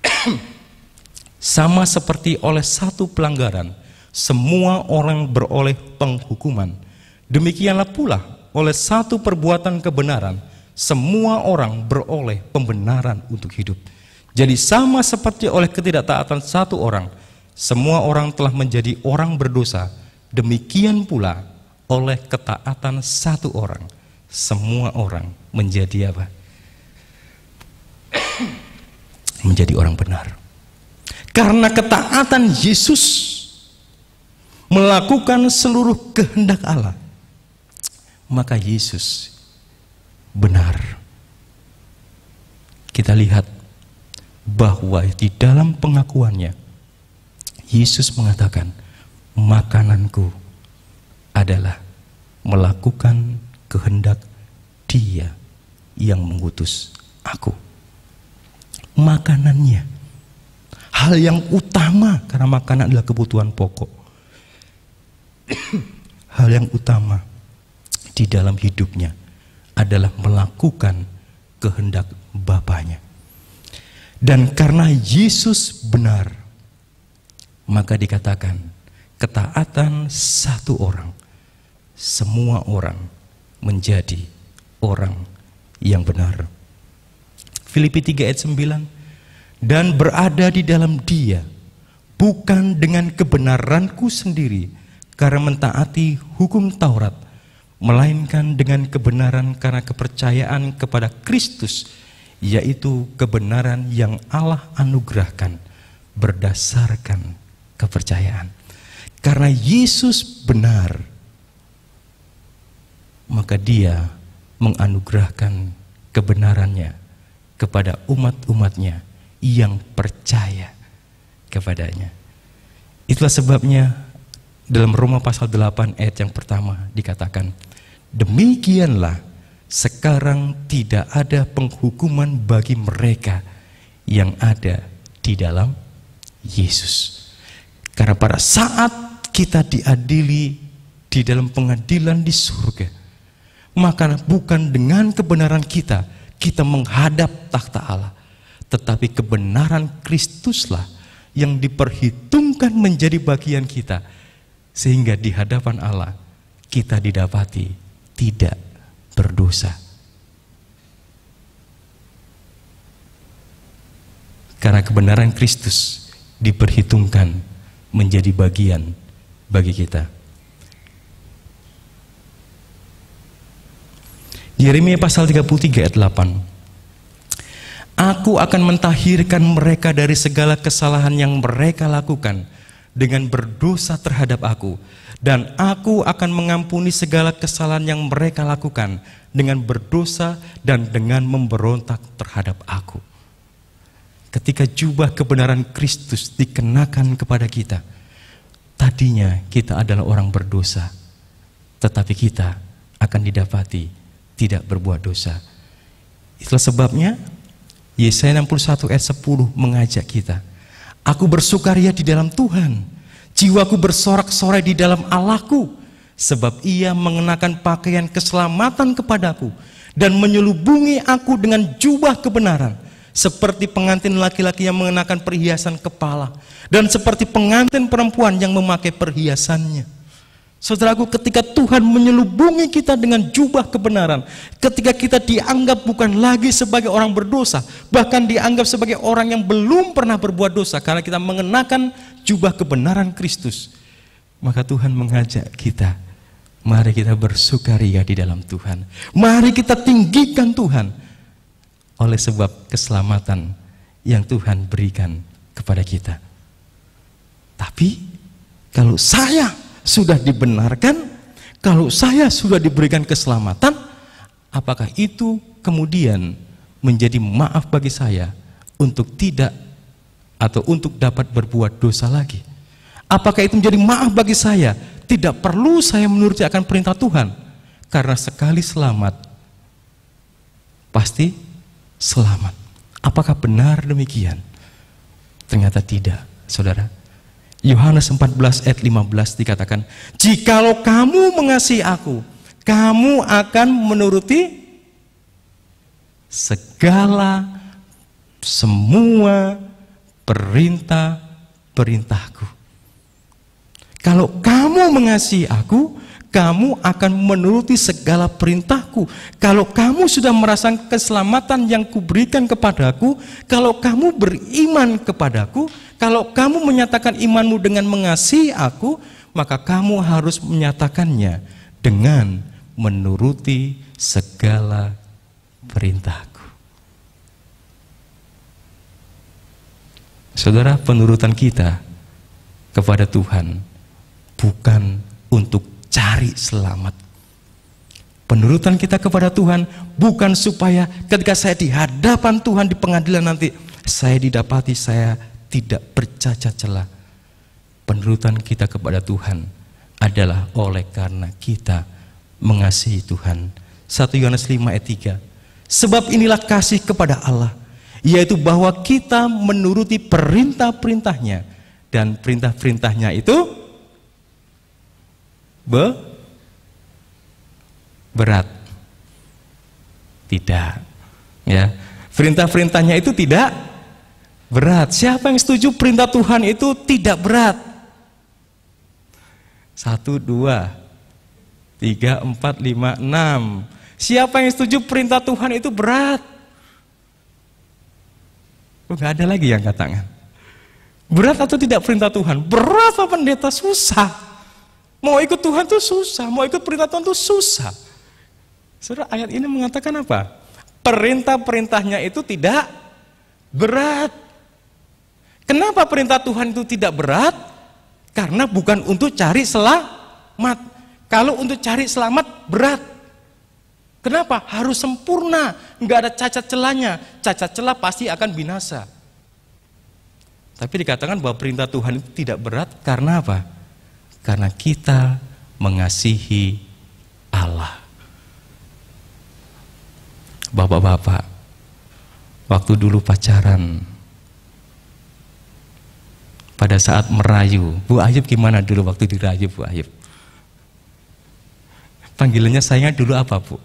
Sama seperti oleh satu pelanggaran, semua orang beroleh penghukuman. Demikianlah pula oleh satu perbuatan kebenaran, semua orang beroleh pembenaran untuk hidup. Jadi sama seperti oleh ketidaktaatan satu orang, semua orang telah menjadi orang berdosa. Demikian pula oleh ketaatan satu orang, semua orang menjadi apa? menjadi orang benar. Karena ketaatan Yesus melakukan seluruh kehendak Allah, maka Yesus benar. Kita lihat bahwa di dalam pengakuannya, Yesus mengatakan, "Makananku adalah melakukan kehendak Dia yang mengutus Aku." makanannya. Hal yang utama karena makanan adalah kebutuhan pokok. Hal yang utama di dalam hidupnya adalah melakukan kehendak Bapaknya. Dan karena Yesus benar, maka dikatakan ketaatan satu orang, semua orang menjadi orang yang benar. Filipi 3 ayat 9 dan berada di dalam dia bukan dengan kebenaranku sendiri karena mentaati hukum Taurat melainkan dengan kebenaran karena kepercayaan kepada Kristus yaitu kebenaran yang Allah anugerahkan berdasarkan kepercayaan karena Yesus benar maka dia menganugerahkan kebenarannya kepada umat-umatnya yang percaya kepadanya. Itulah sebabnya dalam Roma pasal 8 ayat yang pertama dikatakan, demikianlah sekarang tidak ada penghukuman bagi mereka yang ada di dalam Yesus. Karena pada saat kita diadili di dalam pengadilan di surga, maka bukan dengan kebenaran kita, kita menghadap takhta Allah. Tetapi kebenaran Kristuslah yang diperhitungkan menjadi bagian kita. Sehingga di hadapan Allah kita didapati tidak berdosa. Karena kebenaran Kristus diperhitungkan menjadi bagian bagi kita. Yeremia pasal 33 ayat 8. Aku akan mentahirkan mereka dari segala kesalahan yang mereka lakukan dengan berdosa terhadap aku dan aku akan mengampuni segala kesalahan yang mereka lakukan dengan berdosa dan dengan memberontak terhadap aku. Ketika jubah kebenaran Kristus dikenakan kepada kita, tadinya kita adalah orang berdosa, tetapi kita akan didapati tidak berbuat dosa. Itulah sebabnya Yesaya 61 ayat 10 mengajak kita. Aku bersukaria di dalam Tuhan. Jiwaku bersorak-sorai di dalam Allahku. Sebab ia mengenakan pakaian keselamatan kepadaku. Dan menyelubungi aku dengan jubah kebenaran. Seperti pengantin laki-laki yang mengenakan perhiasan kepala. Dan seperti pengantin perempuan yang memakai perhiasannya. Saudaraku, ketika Tuhan menyelubungi kita dengan jubah kebenaran, ketika kita dianggap bukan lagi sebagai orang berdosa, bahkan dianggap sebagai orang yang belum pernah berbuat dosa karena kita mengenakan jubah kebenaran Kristus, maka Tuhan mengajak kita, mari kita bersukaria di dalam Tuhan. Mari kita tinggikan Tuhan oleh sebab keselamatan yang Tuhan berikan kepada kita. Tapi kalau saya sudah dibenarkan, kalau saya sudah diberikan keselamatan, apakah itu kemudian menjadi maaf bagi saya untuk tidak atau untuk dapat berbuat dosa lagi? Apakah itu menjadi maaf bagi saya? Tidak perlu saya menuruti akan perintah Tuhan. Karena sekali selamat, pasti selamat. Apakah benar demikian? Ternyata tidak, saudara. Yohanes 14 ayat 15 dikatakan, "Jikalau kamu mengasihi aku, kamu akan menuruti segala semua perintah-perintahku." Kalau kamu mengasihi aku, kamu akan menuruti segala perintahku. Kalau kamu sudah merasakan keselamatan yang kuberikan kepadaku, kalau kamu beriman kepadaku, kalau kamu menyatakan imanmu dengan mengasihi aku, maka kamu harus menyatakannya dengan menuruti segala perintahku. Saudara, penurutan kita kepada Tuhan bukan untuk cari selamat. Penurutan kita kepada Tuhan bukan supaya ketika saya di hadapan Tuhan di pengadilan nanti saya didapati saya tidak bercacat celah. Penurutan kita kepada Tuhan adalah oleh karena kita mengasihi Tuhan. 1 Yohanes 5 ayat 3. Sebab inilah kasih kepada Allah, yaitu bahwa kita menuruti perintah-perintahnya dan perintah-perintahnya itu be berat. Tidak. Ya. Perintah-perintahnya itu tidak Berat. Siapa yang setuju perintah Tuhan itu tidak berat? Satu, dua, tiga, empat, lima, enam. Siapa yang setuju perintah Tuhan itu berat? Kok gak ada lagi yang katakan. Berat atau tidak perintah Tuhan? Berat apa Pendeta, susah. Mau ikut Tuhan tuh susah, mau ikut perintah Tuhan tuh susah. Saudara, ayat ini mengatakan apa? Perintah-perintahnya itu tidak berat. Kenapa perintah Tuhan itu tidak berat? Karena bukan untuk cari selamat. Kalau untuk cari selamat berat. Kenapa? Harus sempurna, nggak ada cacat celanya. Cacat celah pasti akan binasa. Tapi dikatakan bahwa perintah Tuhan itu tidak berat karena apa? Karena kita mengasihi Allah. Bapak-bapak, waktu dulu pacaran, pada saat merayu. Bu Ayub gimana dulu waktu dirayu Bu Ayub? Panggilannya saya dulu apa Bu?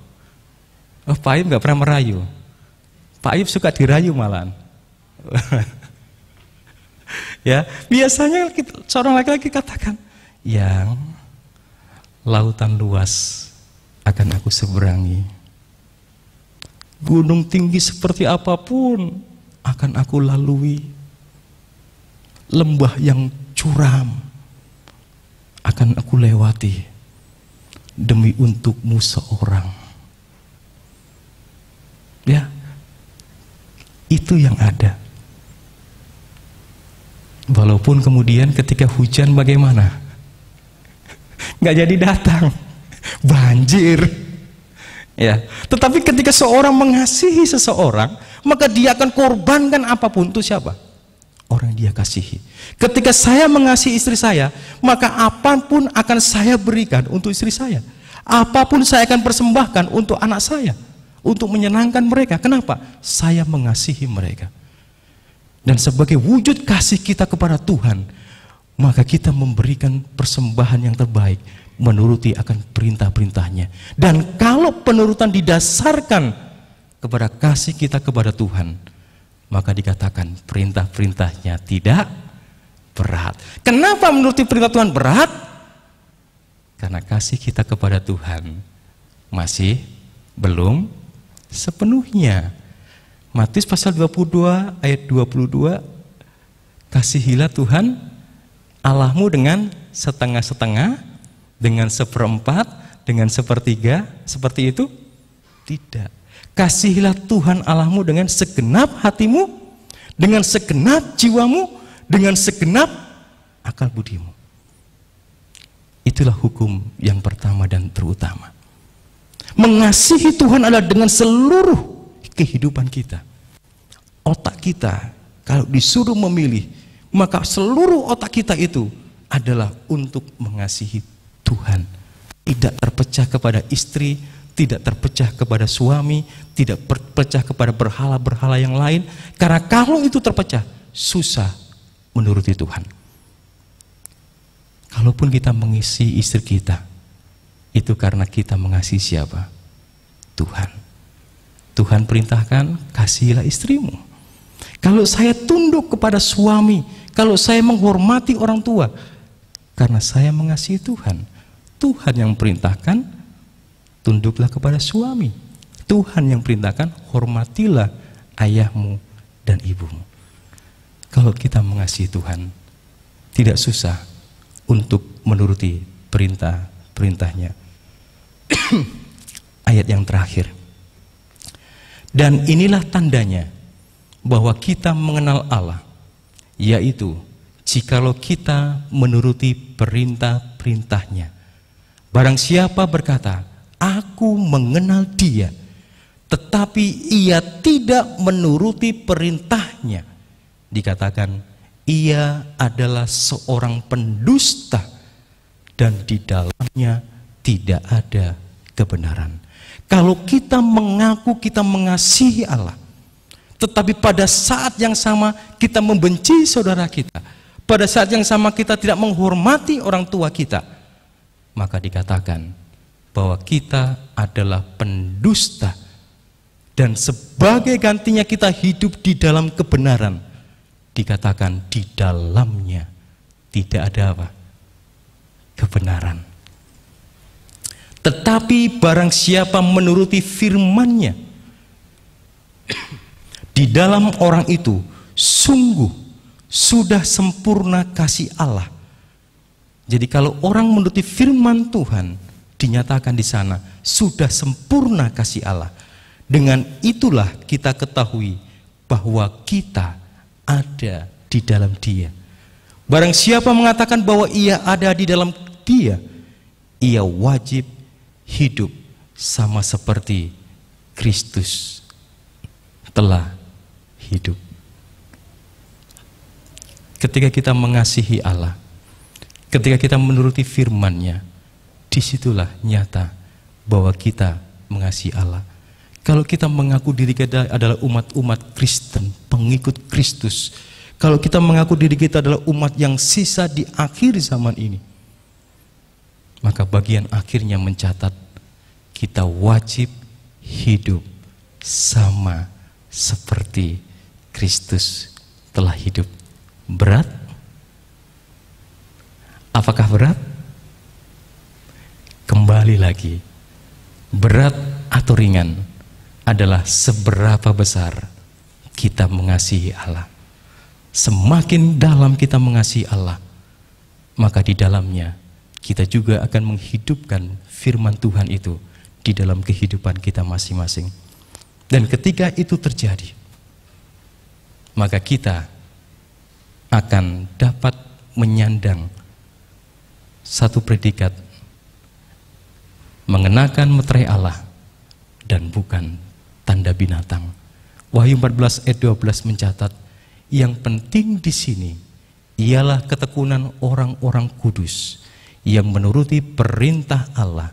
Oh Pak Ayub gak pernah merayu. Pak Ayub suka dirayu malahan. ya biasanya kita, seorang laki-laki katakan yang lautan luas akan aku seberangi gunung tinggi seperti apapun akan aku lalui lembah yang curam akan aku lewati demi untukmu seorang. Ya, itu yang ada. Walaupun kemudian ketika hujan bagaimana? Nggak jadi datang. Banjir. Ya, tetapi ketika seorang mengasihi seseorang, maka dia akan korbankan apapun itu siapa? orang yang dia kasihi. Ketika saya mengasihi istri saya, maka apapun akan saya berikan untuk istri saya. Apapun saya akan persembahkan untuk anak saya, untuk menyenangkan mereka. Kenapa? Saya mengasihi mereka. Dan sebagai wujud kasih kita kepada Tuhan, maka kita memberikan persembahan yang terbaik menuruti akan perintah-perintahnya. Dan kalau penurutan didasarkan kepada kasih kita kepada Tuhan, maka dikatakan perintah-perintahnya tidak berat. Kenapa menuruti perintah Tuhan berat? Karena kasih kita kepada Tuhan masih belum sepenuhnya. Matius pasal 22 ayat 22 kasihilah Tuhan Allahmu dengan setengah-setengah, dengan seperempat, dengan sepertiga, seperti itu? Tidak. Kasihilah Tuhan Allahmu dengan segenap hatimu, dengan segenap jiwamu, dengan segenap akal budimu. Itulah hukum yang pertama dan terutama. Mengasihi Tuhan adalah dengan seluruh kehidupan kita. Otak kita kalau disuruh memilih, maka seluruh otak kita itu adalah untuk mengasihi Tuhan. Tidak terpecah kepada istri, tidak terpecah kepada suami, tidak terpecah kepada berhala-berhala yang lain. Karena kalau itu terpecah, susah menuruti Tuhan. Kalaupun kita mengisi istri kita, itu karena kita mengasihi siapa? Tuhan. Tuhan perintahkan, kasihilah istrimu. Kalau saya tunduk kepada suami, kalau saya menghormati orang tua, karena saya mengasihi Tuhan. Tuhan yang perintahkan, tunduklah kepada suami. Tuhan yang perintahkan, hormatilah ayahmu dan ibumu. Kalau kita mengasihi Tuhan, tidak susah untuk menuruti perintah-perintahnya. Ayat yang terakhir. Dan inilah tandanya bahwa kita mengenal Allah, yaitu jikalau kita menuruti perintah-perintahnya. Barang siapa berkata, aku mengenal dia tetapi ia tidak menuruti perintahnya dikatakan ia adalah seorang pendusta dan di dalamnya tidak ada kebenaran kalau kita mengaku kita mengasihi Allah tetapi pada saat yang sama kita membenci saudara kita pada saat yang sama kita tidak menghormati orang tua kita maka dikatakan bahwa kita adalah pendusta dan sebagai gantinya kita hidup di dalam kebenaran dikatakan di dalamnya tidak ada apa kebenaran tetapi barang siapa menuruti nya di dalam orang itu sungguh sudah sempurna kasih Allah jadi kalau orang menuruti firman Tuhan dinyatakan di sana, sudah sempurna kasih Allah. Dengan itulah kita ketahui bahwa kita ada di dalam Dia. Barang siapa mengatakan bahwa ia ada di dalam Dia, ia wajib hidup sama seperti Kristus telah hidup. Ketika kita mengasihi Allah, ketika kita menuruti firman-Nya, disitulah nyata bahwa kita mengasihi Allah. Kalau kita mengaku diri kita adalah umat-umat Kristen, pengikut Kristus. Kalau kita mengaku diri kita adalah umat yang sisa di akhir zaman ini. Maka bagian akhirnya mencatat kita wajib hidup sama seperti Kristus telah hidup. Berat? Apakah berat? kembali lagi berat atau ringan adalah seberapa besar kita mengasihi Allah semakin dalam kita mengasihi Allah maka di dalamnya kita juga akan menghidupkan firman Tuhan itu di dalam kehidupan kita masing-masing dan ketika itu terjadi maka kita akan dapat menyandang satu predikat mengenakan meterai Allah dan bukan tanda binatang. Wahyu 14 ayat 12 mencatat yang penting di sini ialah ketekunan orang-orang kudus yang menuruti perintah Allah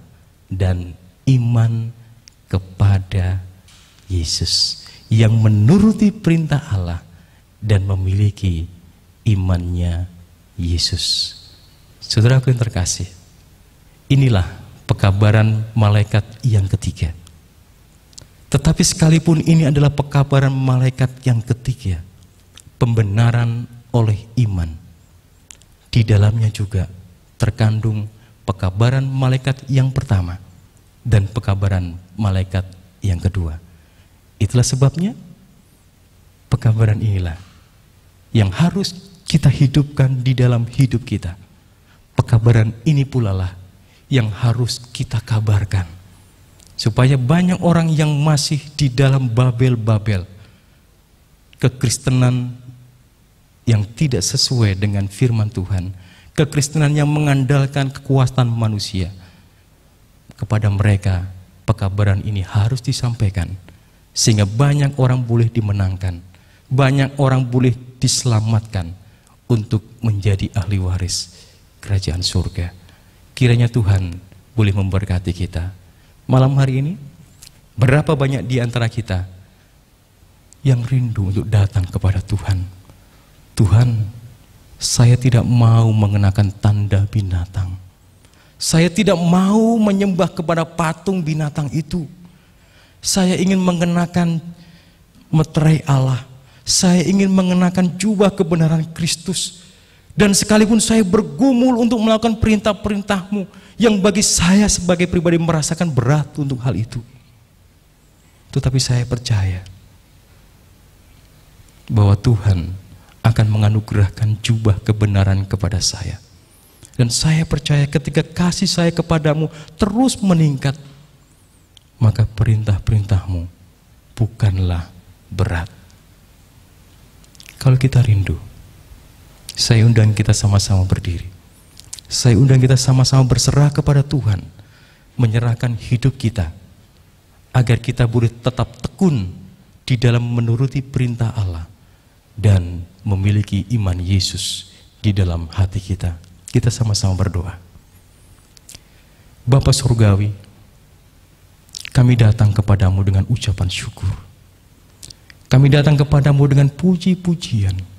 dan iman kepada Yesus yang menuruti perintah Allah dan memiliki imannya Yesus. saudara Saudaraku yang terkasih, inilah pekabaran malaikat yang ketiga. Tetapi sekalipun ini adalah pekabaran malaikat yang ketiga, pembenaran oleh iman. Di dalamnya juga terkandung pekabaran malaikat yang pertama dan pekabaran malaikat yang kedua. Itulah sebabnya pekabaran inilah yang harus kita hidupkan di dalam hidup kita. Pekabaran ini pula lah yang harus kita kabarkan. Supaya banyak orang yang masih di dalam babel-babel kekristenan yang tidak sesuai dengan firman Tuhan, kekristenan yang mengandalkan kekuasaan manusia. Kepada mereka, pekabaran ini harus disampaikan sehingga banyak orang boleh dimenangkan, banyak orang boleh diselamatkan untuk menjadi ahli waris kerajaan surga kiranya Tuhan boleh memberkati kita. Malam hari ini, berapa banyak di antara kita yang rindu untuk datang kepada Tuhan? Tuhan, saya tidak mau mengenakan tanda binatang. Saya tidak mau menyembah kepada patung binatang itu. Saya ingin mengenakan meterai Allah. Saya ingin mengenakan jubah kebenaran Kristus dan sekalipun saya bergumul untuk melakukan perintah-perintahmu yang bagi saya sebagai pribadi merasakan berat untuk hal itu. Tetapi saya percaya bahwa Tuhan akan menganugerahkan jubah kebenaran kepada saya. Dan saya percaya ketika kasih saya kepadamu terus meningkat, maka perintah-perintahmu bukanlah berat. Kalau kita rindu, saya undang kita sama-sama berdiri. Saya undang kita sama-sama berserah kepada Tuhan, menyerahkan hidup kita agar kita boleh tetap tekun di dalam menuruti perintah Allah dan memiliki iman Yesus di dalam hati kita. Kita sama-sama berdoa. Bapa surgawi, kami datang kepadamu dengan ucapan syukur. Kami datang kepadamu dengan puji-pujian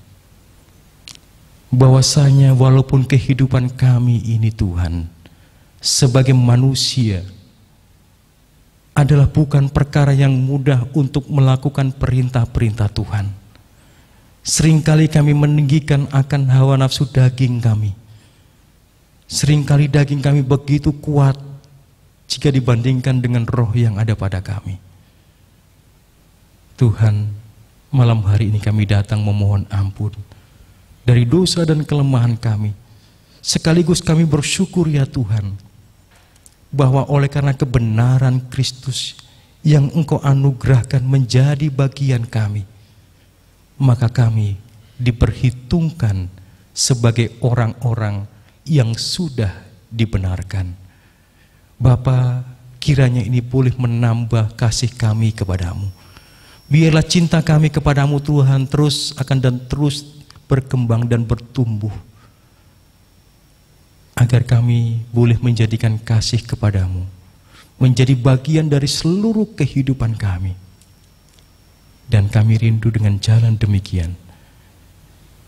bahwasanya walaupun kehidupan kami ini Tuhan sebagai manusia adalah bukan perkara yang mudah untuk melakukan perintah-perintah Tuhan. Seringkali kami meninggikan akan hawa nafsu daging kami. Seringkali daging kami begitu kuat jika dibandingkan dengan roh yang ada pada kami. Tuhan, malam hari ini kami datang memohon ampun dari dosa dan kelemahan kami. Sekaligus kami bersyukur ya Tuhan, bahwa oleh karena kebenaran Kristus yang Engkau anugerahkan menjadi bagian kami, maka kami diperhitungkan sebagai orang-orang yang sudah dibenarkan. Bapa, kiranya ini boleh menambah kasih kami kepadamu. Biarlah cinta kami kepadamu Tuhan terus akan dan terus berkembang dan bertumbuh agar kami boleh menjadikan kasih kepadamu menjadi bagian dari seluruh kehidupan kami dan kami rindu dengan jalan demikian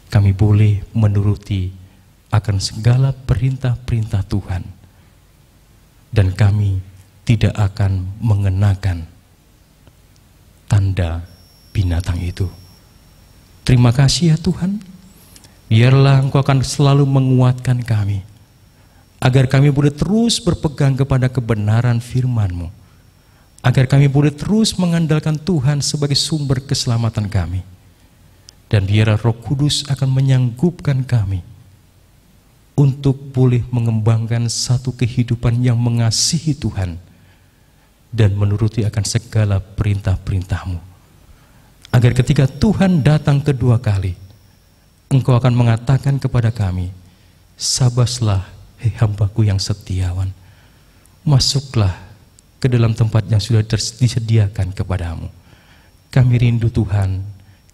kami boleh menuruti akan segala perintah-perintah Tuhan dan kami tidak akan mengenakan tanda binatang itu. Terima kasih ya Tuhan biarlah Engkau akan selalu menguatkan kami, agar kami boleh terus berpegang kepada kebenaran firman-Mu, agar kami boleh terus mengandalkan Tuhan sebagai sumber keselamatan kami. Dan biarlah roh kudus akan menyanggupkan kami untuk boleh mengembangkan satu kehidupan yang mengasihi Tuhan dan menuruti akan segala perintah-perintahmu. Agar ketika Tuhan datang kedua kali, engkau akan mengatakan kepada kami, Sabaslah, hei hambaku yang setiawan, masuklah ke dalam tempat yang sudah disediakan kepadamu. Kami rindu Tuhan,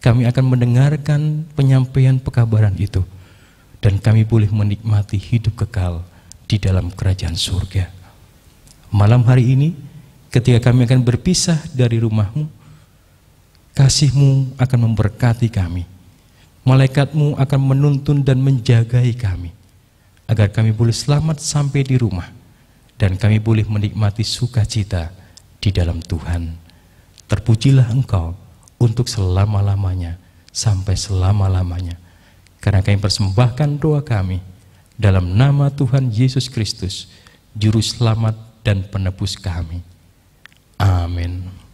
kami akan mendengarkan penyampaian pekabaran itu, dan kami boleh menikmati hidup kekal di dalam kerajaan surga. Malam hari ini, ketika kami akan berpisah dari rumahmu, kasihmu akan memberkati kami Malaikatmu akan menuntun dan menjagai kami, agar kami boleh selamat sampai di rumah, dan kami boleh menikmati sukacita di dalam Tuhan. Terpujilah engkau untuk selama-lamanya, sampai selama-lamanya. Karena kami persembahkan doa kami dalam nama Tuhan Yesus Kristus, Juru Selamat dan Penebus kami. Amin.